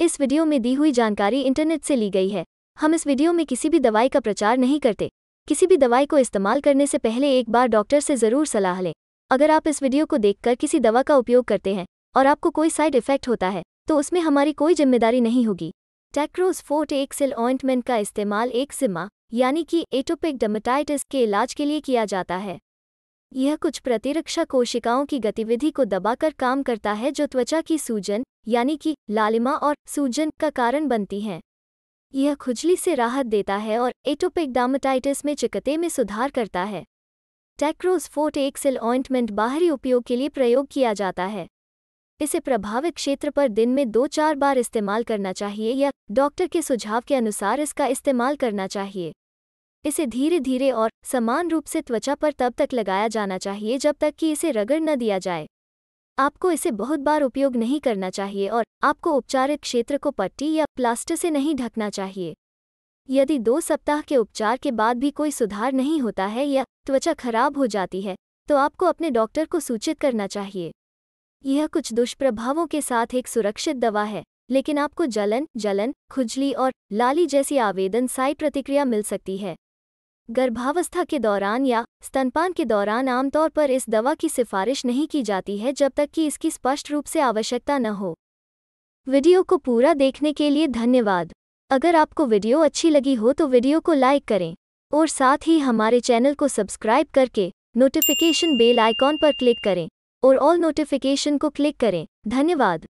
इस वीडियो में दी हुई जानकारी इंटरनेट से ली गई है हम इस वीडियो में किसी भी दवाई का प्रचार नहीं करते किसी भी दवाई को इस्तेमाल करने से पहले एक बार डॉक्टर से ज़रूर सलाह लें अगर आप इस वीडियो को देखकर किसी दवा का उपयोग करते हैं और आपको कोई साइड इफेक्ट होता है तो उसमें हमारी कोई जिम्मेदारी नहीं होगी टैक्रोज फोर्ट एक्सेल ऑइंटमेंट का इस्तेमाल एक सिमा यानी कि एटोपिक डेमेटाइटिस के इलाज के लिए किया जाता है यह कुछ प्रतिरक्षा कोशिकाओं की गतिविधि को दबाकर काम करता है जो त्वचा की सूजन यानी कि लालिमा और सूजन का कारण बनती हैं यह खुजली से राहत देता है और एटोपिक डार्माटाइटिस में चिकते में सुधार करता है टैक्रोज फोर्ट एक सेल ऑइंटमेंट बाहरी उपयोग के लिए प्रयोग किया जाता है इसे प्रभावित क्षेत्र पर दिन में दो चार बार इस्तेमाल करना चाहिए या डॉक्टर के सुझाव के अनुसार इसका इस्तेमाल करना चाहिए इसे धीरे धीरे और समान रूप से त्वचा पर तब तक लगाया जाना चाहिए जब तक कि इसे रगड़ न दिया जाए आपको इसे बहुत बार उपयोग नहीं करना चाहिए और आपको उपचारित क्षेत्र को पट्टी या प्लास्टर से नहीं ढकना चाहिए यदि दो सप्ताह के उपचार के बाद भी कोई सुधार नहीं होता है या त्वचा खराब हो जाती है तो आपको अपने डॉक्टर को सूचित करना चाहिए यह कुछ दुष्प्रभावों के साथ एक सुरक्षित दवा है लेकिन आपको जलन जलन खुजली और लाली जैसी आवेदन साई प्रतिक्रिया मिल सकती है गर्भावस्था के दौरान या स्तनपान के दौरान आमतौर पर इस दवा की सिफारिश नहीं की जाती है जब तक कि इसकी स्पष्ट रूप से आवश्यकता न हो वीडियो को पूरा देखने के लिए धन्यवाद अगर आपको वीडियो अच्छी लगी हो तो वीडियो को लाइक करें और साथ ही हमारे चैनल को सब्सक्राइब करके नोटिफिकेशन बेल आइकॉन पर क्लिक करें और ऑल नोटिफिकेशन को क्लिक करें धन्यवाद